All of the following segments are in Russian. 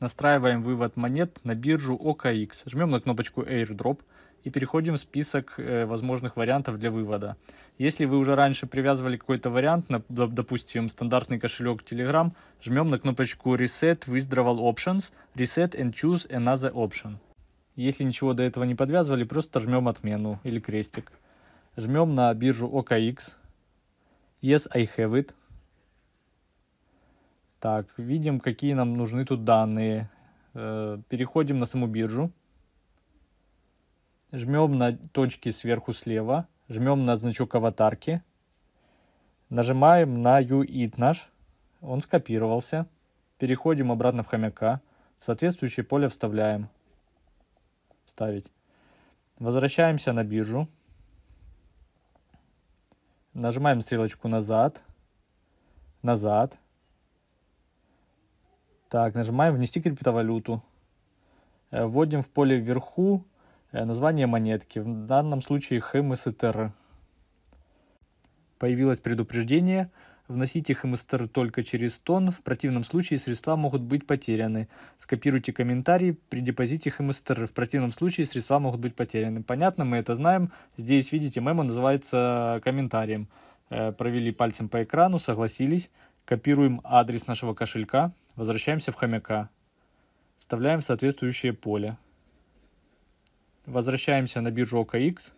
Настраиваем вывод монет на биржу OKX. Жмем на кнопочку Airdrop и переходим в список э, возможных вариантов для вывода. Если вы уже раньше привязывали какой-то вариант, допустим, стандартный кошелек Telegram, жмем на кнопочку Reset Withdrawal Options, Reset and Choose Another Option. Если ничего до этого не подвязывали, просто жмем отмену или крестик. Жмем на биржу OKX. Yes, I have it. Так, видим, какие нам нужны тут данные. Э, переходим на саму биржу. Жмем на точки сверху слева. Жмем на значок аватарки. Нажимаем на UID наш. Он скопировался. Переходим обратно в хомяка. В соответствующее поле вставляем. Вставить. Возвращаемся на биржу. Нажимаем стрелочку назад. Назад так, нажимаем «Внести криптовалюту». Э, вводим в поле вверху э, название монетки, в данном случае ХМСТР. Появилось предупреждение Вносите ХМСТР только через тон, в противном случае средства могут быть потеряны. Скопируйте комментарий при депозите ХМСТР, в противном случае средства могут быть потеряны. Понятно, мы это знаем. Здесь, видите, мемо называется комментарием. Э, провели пальцем по экрану, согласились. Копируем адрес нашего кошелька, Возвращаемся в хомяка. Вставляем в соответствующее поле. Возвращаемся на биржу OKX.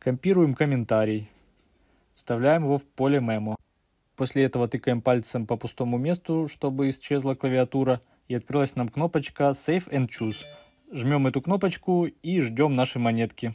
Компируем комментарий. Вставляем его в поле мемо. После этого тыкаем пальцем по пустому месту, чтобы исчезла клавиатура, и открылась нам кнопочка Save and Choose. Жмем эту кнопочку и ждем наши монетки.